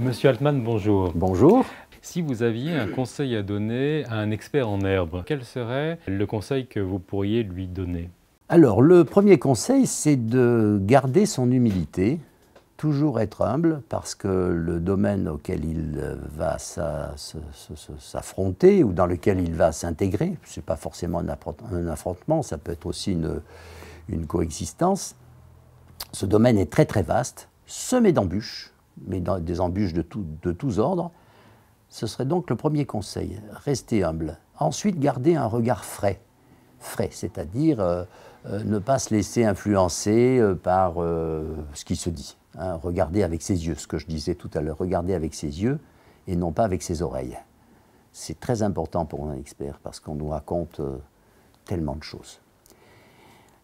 Monsieur Altman, bonjour. Bonjour. Si vous aviez un conseil à donner à un expert en herbe, quel serait le conseil que vous pourriez lui donner Alors, le premier conseil, c'est de garder son humilité, toujours être humble, parce que le domaine auquel il va s'affronter ou dans lequel il va s'intégrer, ce n'est pas forcément un affrontement, ça peut être aussi une, une coexistence, ce domaine est très très vaste, semé d'embûches mais dans des embûches de, tous ordres. Ce serait donc le premier conseil, rester humble. Ensuite, garder un regard frais. Frais, c'est-à-dire euh, euh, ne pas se laisser influencer euh, par ce qui se dit. Regardez hein. regarder avec ses yeux, ce que je disais tout à l'heure, regarder avec ses yeux et non pas avec ses oreilles. C'est très important pour un expert parce qu'on nous raconte tellement de choses.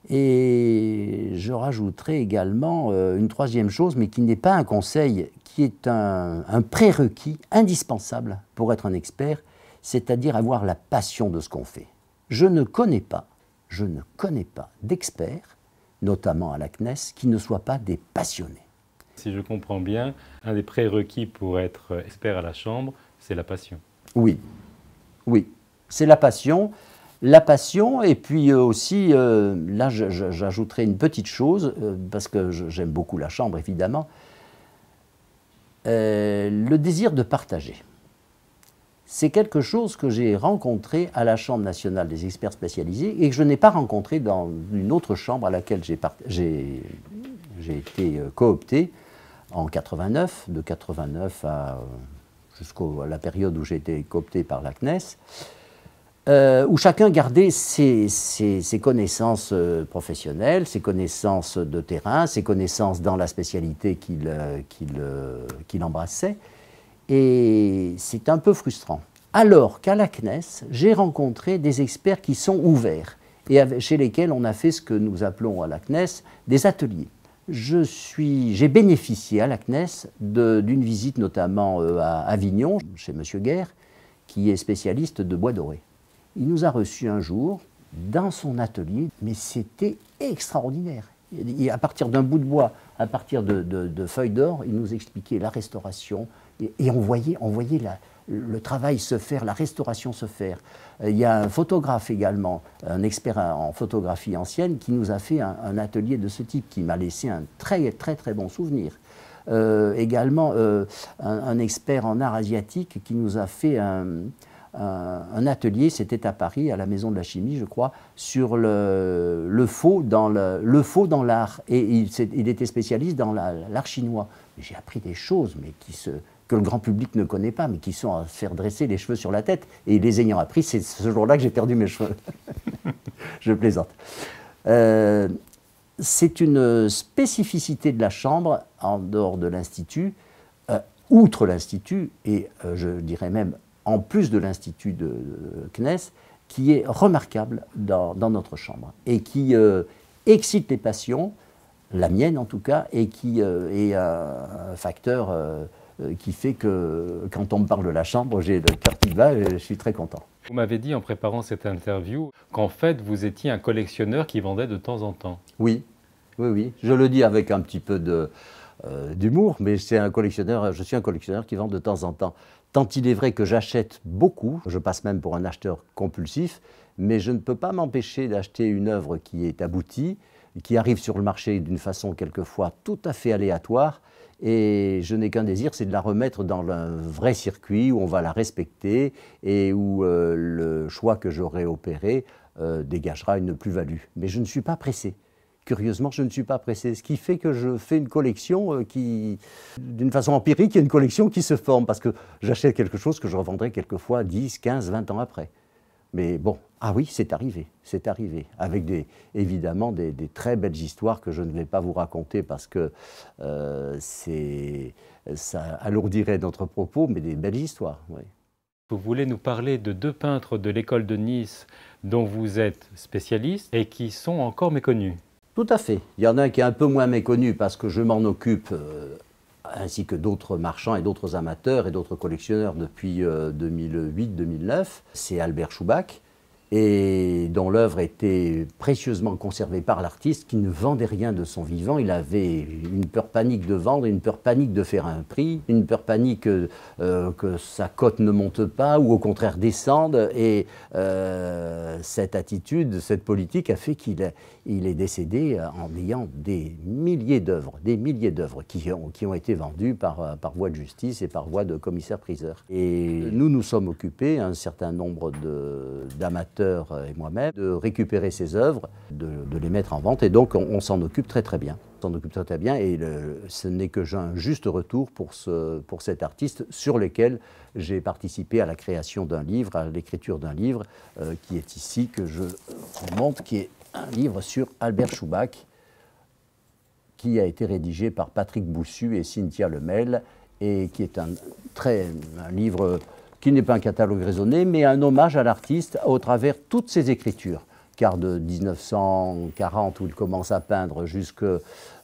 Et je rajouterai également euh, une troisième chose, mais qui n'est pas un conseil, qui est un, un prérequis indispensable pour être un expert, c'est-à-dire avoir la passion de ce qu'on fait. Je ne connais pas, je ne connais pas d'experts, notamment à la CNES, qui ne soient pas des passionnés. Si je comprends bien, un des prérequis pour être expert à la Chambre, c'est la passion. Oui, oui, c'est la passion la passion, et puis euh, aussi, euh, là j'ajouterai une petite chose, euh, parce que j'aime beaucoup la chambre évidemment, le désir de partager. C'est quelque chose que j'ai rencontré à la Chambre nationale des experts spécialisés et que je n'ai pas rencontré dans une autre chambre à laquelle j'ai été coopté en 89, de 89 jusqu'à la période où j'ai été coopté par la CNES. Euh, où chacun gardait ses, connaissances euh, professionnelles, ses connaissances de terrain, ses connaissances dans la spécialité euh, qu'il embrassait. Et c'est un peu frustrant. Alors qu'à la CNES, j'ai rencontré des experts qui sont ouverts et chez lesquels on a fait ce que nous appelons à la CNES des ateliers. J'ai bénéficié à la CNES d'une visite notamment à Avignon, chez M. Guerre, qui est spécialiste de bois doré. Il nous a reçus un jour dans son atelier, mais c'était extraordinaire. à partir d'un bout de bois, à partir de, feuilles d'or, il nous expliquait la restauration. Et, on voyait, le travail se faire, la restauration se faire. Euh, il y a un photographe également, un expert en photographie ancienne, qui nous a fait un, atelier de ce type, qui m'a laissé un très très très bon souvenir. Euh, également, euh, un, un, expert en art asiatique qui nous a fait un, un, atelier, c'était à Paris, à la Maison de la Chimie, je crois, sur le, le faux dans le, le faux dans l'art. Et il, il, était spécialiste dans l'art chinois. J'ai appris des choses, mais qui se que le grand public ne connaît pas, mais qui sont à faire dresser les cheveux sur la tête. Et les ayant appris, c'est ce jour-là que j'ai perdu mes cheveux. je plaisante. Euh, c'est une spécificité de la Chambre, en dehors de l'Institut, euh, outre l'Institut, et euh, je dirais même en plus de l'Institut de, CNES, qui est remarquable dans, notre chambre et qui euh, excite les passions, la mienne en tout cas, et qui euh, est un, facteur euh, qui fait que quand on me parle de la chambre, j'ai le cœur qui bat et je suis très content. Vous m'avez dit en préparant cette interview qu'en fait vous étiez un collectionneur qui vendait de temps en temps. Oui, oui, oui. Je le dis avec un petit peu de d'humour, mais c'est un collectionneur, je suis un collectionneur qui vend de temps en temps tant il est vrai que j'achète beaucoup, je passe même pour un acheteur compulsif, mais je ne peux pas m'empêcher d'acheter une œuvre qui est aboutie, qui arrive sur le marché d'une façon quelquefois tout à fait aléatoire, et je n'ai qu'un désir, c'est de la remettre dans un vrai circuit où on va la respecter et où euh, le choix que j'aurai opéré euh, dégagera une plus-value. Mais je ne suis pas pressé curieusement, je ne suis pas pressé. Ce qui fait que je fais une collection euh, qui, d'une façon empirique, une collection qui se forme parce que j'achète quelque chose que je revendrai quelquefois 10, 15, 20 ans après. Mais bon, ah oui, c'est arrivé, c'est arrivé, avec des, évidemment des, très belles histoires que je ne vais pas vous raconter parce que euh, ça alourdirait notre propos, mais des belles histoires. Vous voulez nous parler de deux peintres de l'école de Nice dont vous êtes spécialiste et qui sont encore méconnus. Tout à fait. Il y en a un qui est un peu moins méconnu parce que je m'en occupe, euh, ainsi que d'autres marchands et d'autres amateurs et d'autres collectionneurs depuis 2008-2009. Euh, C'est Albert Schubach, et dont l'œuvre était précieusement conservée par l'artiste qui ne vendait rien de son vivant. Il avait une peur panique de vendre, une peur panique de faire un prix, une peur panique euh, que sa cote ne monte pas ou au contraire descende. Et euh, cette attitude, cette politique a fait qu'il il est décédé en ayant des milliers d'œuvres, des milliers d'œuvres qui ont, qui ont été vendues par, par voie de justice et par voie de commissaire-priseur. Et nous nous sommes occupés, un certain nombre d'amateurs, euh, et moi-même, de récupérer ces œuvres, de, les mettre en vente. Et donc, on, s'en occupe très très bien. On s'en occupe très très bien et ce n'est que j'ai un juste retour pour, ce, pour cet artiste sur lequel j'ai participé à la création d'un livre, à l'écriture d'un livre euh, qui est ici, que je vous montre, qui est un livre sur Albert Schubach qui a été rédigé par Patrick Boussu et Cynthia Lemel et qui est un, très, un livre qui n'est pas un catalogue raisonné, mais un hommage à l'artiste au travers toutes ses écritures. Car de 1940, où il commence à peindre,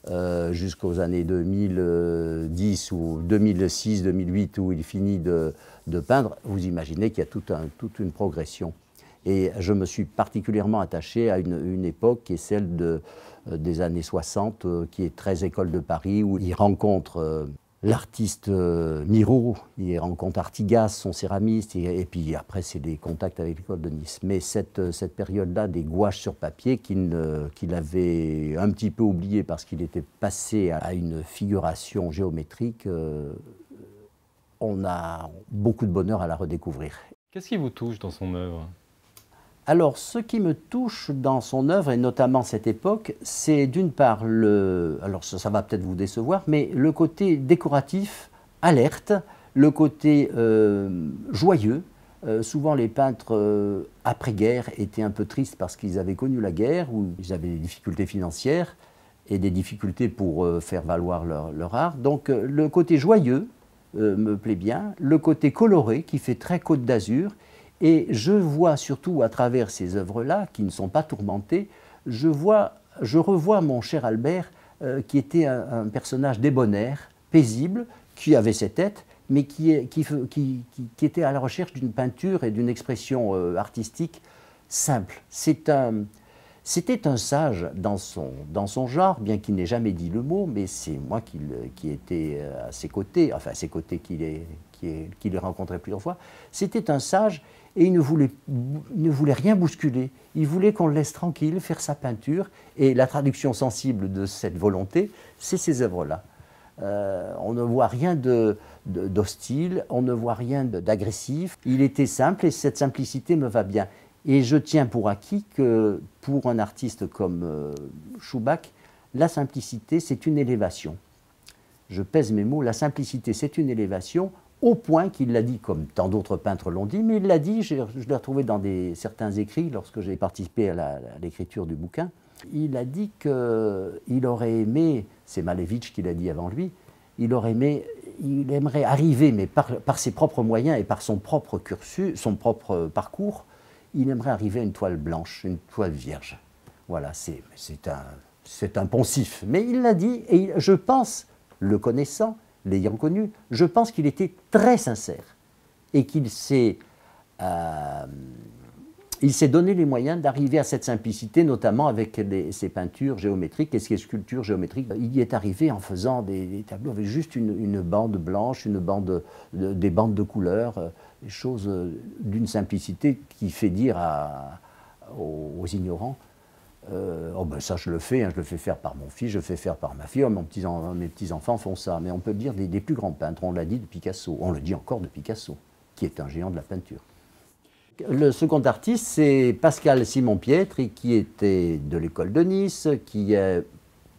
euh, jusqu'aux années 2010 ou 2006-2008, où il finit de, peindre, vous imaginez qu'il y a toute, une progression. Et je me suis particulièrement attaché à une, époque qui est celle euh, des années 60, euh, qui est très école de Paris, où il rencontre l'artiste euh, Miro, il rencontre Artigas, son céramiste, et, puis après, c'est des contacts avec l'école de Nice. Mais cette, euh, période-là, des gouaches sur papier euh, qu'il avait un petit peu oublié parce qu'il était passé à une figuration géométrique, on a beaucoup de bonheur à la redécouvrir. Qu'est-ce qui vous touche dans son œuvre alors, ce qui me touche dans son œuvre, et notamment cette époque, c'est d'une part le. Alors, ça, va peut-être vous décevoir, mais le côté décoratif, alerte, le côté euh, joyeux. Euh, souvent, les peintres euh, après-guerre étaient un peu tristes parce qu'ils avaient connu la guerre ou ils avaient des difficultés financières et des difficultés pour faire valoir leur, art. Donc, le côté joyeux me plaît bien, le côté coloré qui fait très côte d'azur et je vois surtout à travers ces œuvres-là, qui ne sont pas tourmentées, je, vois, je revois mon cher Albert, euh, qui était un, personnage débonnaire, paisible, qui avait ses têtes, mais qui, qui, était à la recherche d'une peinture et d'une expression euh, artistique simple. C'est un, c'était un sage dans son, dans son genre, bien qu'il n'ait jamais dit le mot, mais c'est moi qui, qui étais euh, à ses côtés, enfin à ses côtés qu'il qui qui plusieurs fois. C'était un sage et il ne voulait, rien bousculer. Il voulait qu'on le laisse tranquille, faire sa peinture. Et la traduction sensible de cette volonté, c'est ces œuvres-là. Euh, on ne voit rien d'hostile, on ne voit rien d'agressif. Il était simple et cette simplicité me va bien. Et je tiens pour acquis que pour un artiste comme euh, Schubach, la simplicité, c'est une élévation. Je pèse mes mots, la simplicité, c'est une élévation au point qu'il l'a dit, comme tant d'autres peintres l'ont dit, mais il l'a dit, je, l'ai retrouvé dans certains écrits lorsque j'ai participé à l'écriture du bouquin, il a dit qu'il aurait aimé, c'est Malevitch qui l'a dit avant lui, il aurait aimé, il aimerait arriver, mais par, ses propres moyens et par son propre cursus, son propre parcours, il aimerait arriver à une toile blanche, une toile vierge. Voilà, c'est un, un poncif. Mais il l'a dit, et je pense, le connaissant, l'ayant connu, je pense qu'il était très sincère et qu'il s'est euh, donné les moyens d'arriver à cette simplicité, notamment avec ses peintures géométriques et ses sculptures géométriques. Il y est arrivé en faisant des, tableaux avec juste une, bande blanche, une bande, des bandes de couleurs, euh, des choses euh, d'une simplicité qui fait dire aux ignorants euh, oh ben ça, je le fais, hein, je le fais faire par mon fils, je le fais faire par ma fille, oh, mes petits-enfants font ça. Mais on peut dire des, plus grands peintres, on l'a dit de Picasso, on le dit encore de Picasso, qui est un géant de la peinture. Le second artiste, c'est Pascal Simon-Pietri, qui était de l'école de Nice, qui est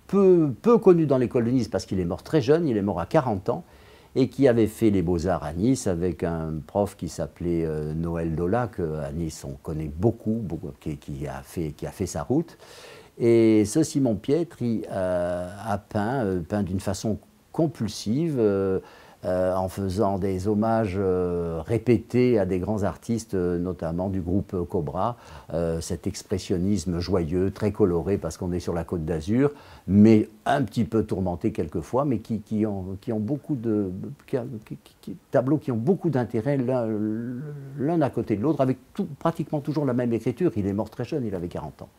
peu, peu connu dans l'école de Nice parce qu'il est mort très jeune, il est mort à 40 ans, et qui avait fait les beaux-arts à Nice avec un prof qui s'appelait euh, Noël Dolac, à Nice on connaît beaucoup, qui, a fait, qui a fait sa route. Et ce Simon Pietri euh, a peint, euh, peint d'une façon compulsive, euh, en faisant des hommages euh, répétés à des grands artistes, euh, notamment du groupe Cobra, cet expressionnisme joyeux, très coloré, parce qu'on est sur la côte d'Azur, mais un petit peu tourmenté quelquefois, mais qui, ont, beaucoup de tableaux qui ont beaucoup d'intérêt l'un à côté de l'autre, avec pratiquement toujours la même écriture. Il est mort très jeune, il avait 40 ans.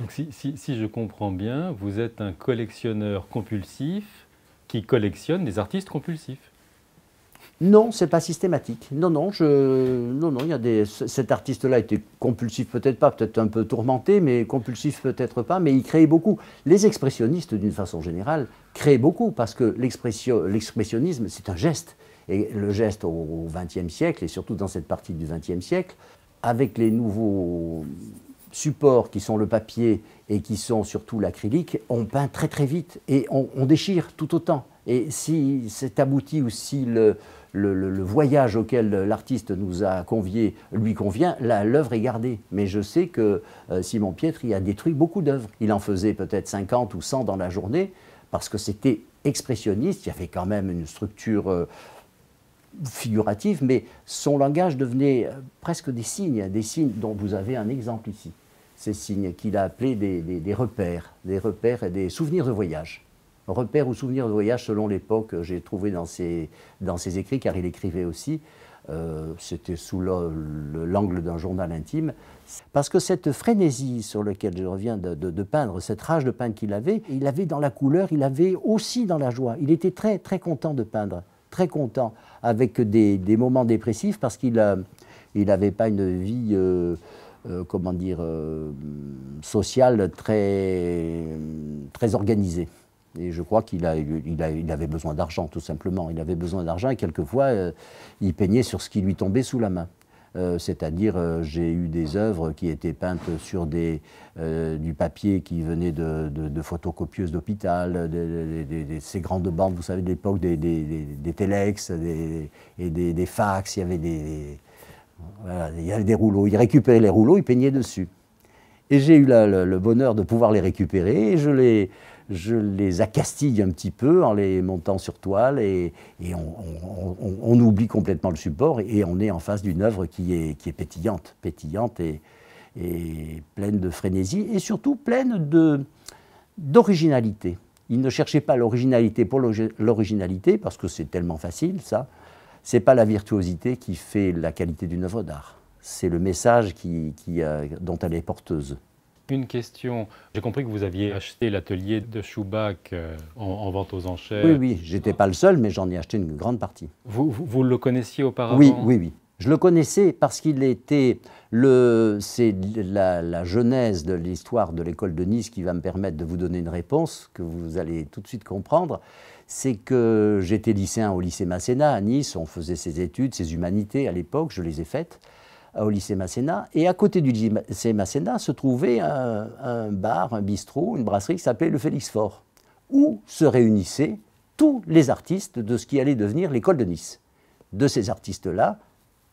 Donc si je comprends bien, vous êtes un collectionneur compulsif, qui collectionne des artistes compulsifs. Non, c'est pas systématique. Non, non, je, non, non, il y a des. Cet artiste-là était compulsif, peut-être pas, peut-être un peu tourmenté, mais compulsif peut-être pas, mais il créait beaucoup. Les expressionnistes, d'une façon générale, créent beaucoup parce que l'expressionnisme, c'est un geste. Et le geste au XXe siècle, et surtout dans cette partie du XXe siècle, avec les nouveaux supports qui sont le papier et qui sont surtout l'acrylique, on peint très très vite et on, déchire tout autant. Et si c'est abouti ou si le, voyage auquel l'artiste nous a conviés lui convient, là, l'œuvre est gardée. Mais je sais que euh, Simon Pietri a détruit beaucoup d'œuvres. Il en faisait peut-être 50 ou 100 dans la journée, parce que c'était expressionniste, il y avait quand même une structure euh, figurative, mais son langage devenait euh, presque des signes, des signes dont vous avez un exemple ici ces signes qu'il a appelé des, repères, des repères et des souvenirs de voyage. Repères ou souvenirs de voyage selon l'époque, euh, j'ai trouvé dans ses, dans écrits, car il écrivait aussi, euh, c'était sous l'angle d'un journal intime, parce que cette frénésie sur laquelle je reviens de, peindre, cette rage de peindre qu'il avait, il avait dans la couleur, il avait aussi dans la joie. Il était très très content de peindre, très content, avec des, moments dépressifs, parce qu'il euh, il n'avait pas une vie... Euh, comment dire, euh, social très, très organisé Et je crois qu'il a, il a, il avait besoin d'argent, tout simplement. Il avait besoin d'argent et quelquefois, euh, il peignait sur ce qui lui tombait sous la main. C'est-à-dire, j'ai eu des œuvres qui étaient peintes sur des, du papier qui venait de, de, photocopieuses d'hôpital, de, ces grandes bandes, vous savez, de l'époque des, des, des, et des, fax, il y avait des, il y avait des rouleaux. Il récupérait les rouleaux, il peignait dessus. Et j'ai eu le, bonheur de pouvoir les récupérer. je les, je accastille un petit peu en les montant sur toile et, on, oublie complètement le support et on est en face d'une œuvre qui est, pétillante, pétillante et, et, pleine de frénésie et surtout pleine d'originalité. Il ne cherchait pas l'originalité pour l'originalité parce que c'est tellement facile ça, n'est pas la virtuosité qui fait la qualité d'une œuvre d'art, c'est le message qui, qui, euh, dont elle est porteuse. Une question. J'ai compris que vous aviez acheté l'atelier de Schubach euh, en, vente aux enchères. Oui, oui, j'étais pas le seul, mais j'en ai acheté une grande partie. vous, vous le connaissiez auparavant Oui, oui, oui. Je le connaissais parce qu'il était c'est la, genèse de l'histoire de l'école de Nice qui va me permettre de vous donner une réponse que vous allez tout de suite comprendre. C'est que j'étais lycéen au lycée Masséna à Nice, on faisait ses études, ses humanités à l'époque, je les ai faites euh, au lycée Masséna. Et à côté du lycée Masséna se trouvait un, un bar, un bistrot, une brasserie qui s'appelait le Félix Fort, où se réunissaient tous les artistes de ce qui allait devenir l'école de Nice. De ces artistes-là,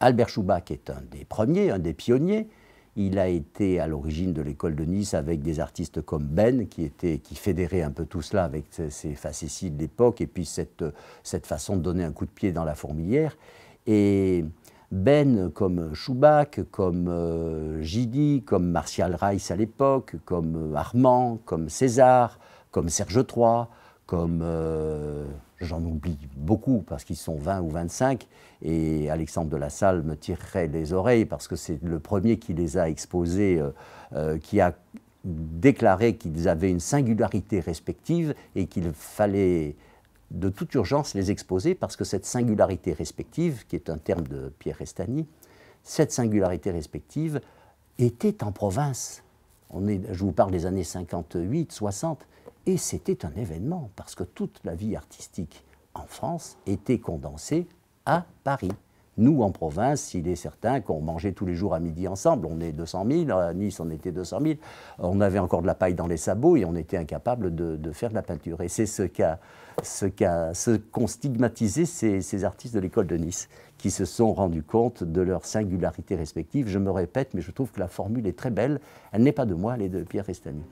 Albert Schubach est un des premiers, un des pionniers. Il a été à l'origine de l'école de Nice avec des artistes comme Ben, qui, était, qui fédérait un peu tout cela avec ses facéties de l'époque et puis cette, cette façon de donner un coup de pied dans la fourmilière. Et ben, comme Schubach, comme euh, Gidi, comme Martial Reiss à l'époque, comme euh, Armand, comme César, comme Serge III, comme euh, j'en oublie beaucoup parce qu'ils sont 20 ou 25 et Alexandre de la Salle me tirerait les oreilles parce que c'est le premier qui les a exposés, euh, euh, qui a déclaré qu'ils avaient une singularité respective et qu'il fallait de toute urgence les exposer parce que cette singularité respective, qui est un terme de Pierre Restani, cette singularité respective était en province. je vous parle des années 58, 60. Et c'était un événement, parce que toute la vie artistique en France était condensée à Paris. Nous, en province, il est certain qu'on mangeait tous les jours à midi ensemble. On est 200 000, à Nice, on était 200 000. On avait encore de la paille dans les sabots et on était incapable de, faire de la peinture. Et c'est ce ce qu'ont ce stigmatisé ces, ces, artistes de l'école de Nice, qui se sont rendus compte de leur singularité respective. Je me répète, mais je trouve que la formule est très belle. Elle n'est pas de moi, elle est de Pierre Restany.